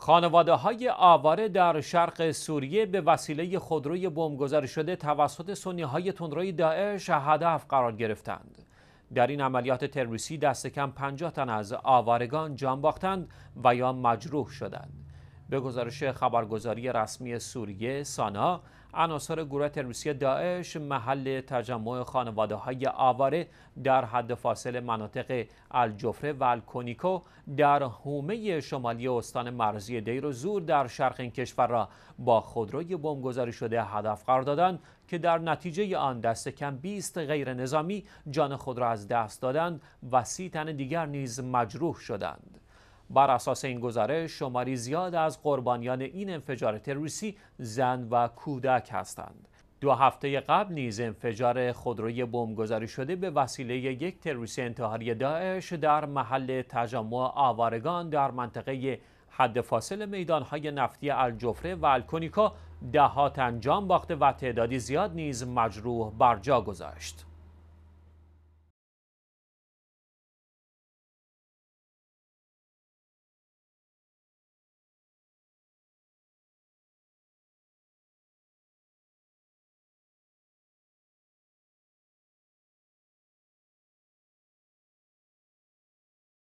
خانواده های آواره در شرق سوریه به وسیله خودروی بمبگذاری شده توسط سنی های تندروی داعش هدف قرار گرفتند. در این عملیات تروریستی دست کم 50 تن از آوارگان جان باختند و یا مجروح شدند. به گزارش خبرگزاری رسمی سوریه سانا عناصر گروه تروریستی داعش محل تجمع خانواده های آواره در حد فاصل مناطق الجفره و الکونیکو در حومه شمالی استان مرزی دیر و زور در شرق این کشور را با خودروی بمبگذاری شده هدف قرار دادند که در نتیجه آن دست کم 20 غیر نظامی جان خود را از دست دادند و سی تن دیگر نیز مجروح شدند. بر اساس این گزارش شماری زیاد از قربانیان این انفجار تروریستی زن و کودک هستند دو هفته قبل نیز انفجار خودروی بمبگذاری شده به وسیله یک تروریست انتحاری داعش در محل تجمع آوارگان در منطقه حد فاصل میدانهای نفتی الجفره و الکونیکا دهات انجام باخته و تعدادی زیاد نیز مجروح جا گذاشت.